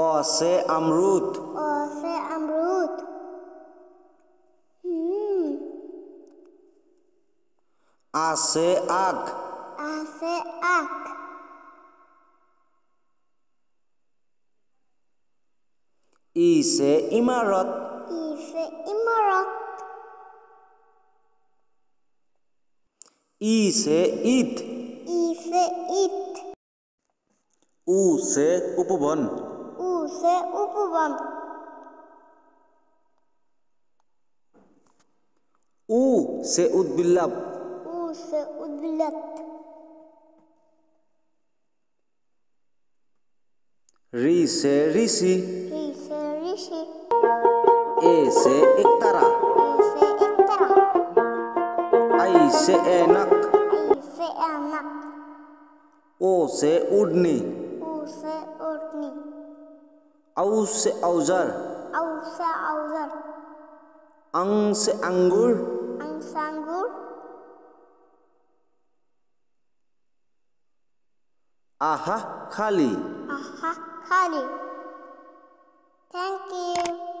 অ সে আমরুত অ সে আমরুত আসে আখ আসে আখ ই সে ইমারত ই সে ইমারত ই সে ইত ই সে ইত উপবন से उपवम उ से उद्बिलप उ से उद्बिलत री से ऋषि री से ऋषि ए से एकतरा ए से एकतरा आई से एनक आई से एनक ओ से उड़नी ओ से उड़नी औस औजर औस औजर अंश अंगूर अंश अंगूर आहा खाली आहा खाली थैंक यू